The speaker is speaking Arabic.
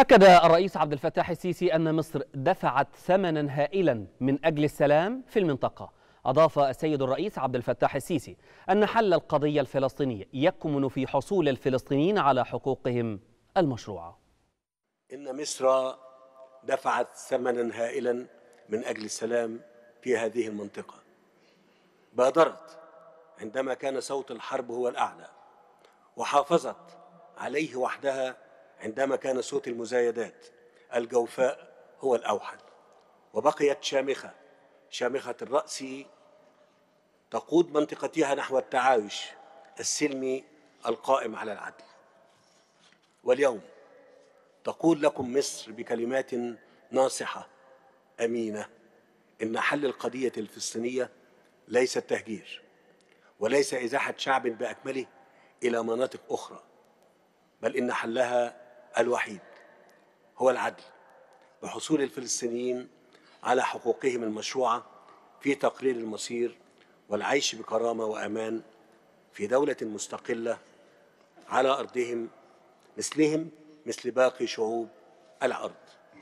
أكد الرئيس عبد الفتاح السيسي أن مصر دفعت ثمنا هائلا من أجل السلام في المنطقة أضاف السيد الرئيس عبد الفتاح السيسي أن حل القضية الفلسطينية يكمن في حصول الفلسطينيين على حقوقهم المشروعة إن مصر دفعت ثمنا هائلا من أجل السلام في هذه المنطقة بادرت عندما كان صوت الحرب هو الأعلى وحافظت عليه وحدها عندما كان صوت المزايدات الجوفاء هو الأوحد وبقيت شامخة شامخة الرأس تقود منطقتها نحو التعايش السلمي القائم على العدل واليوم تقول لكم مصر بكلمات ناصحة أمينة إن حل القضية الفلسطينية ليس التهجير وليس إزاحة شعب بأكمله إلى مناطق أخرى بل إن حلها الوحيد هو العدل بحصول الفلسطينيين على حقوقهم المشروعه في تقرير المصير والعيش بكرامه وامان في دوله مستقله على ارضهم مثلهم مثل باقي شعوب الارض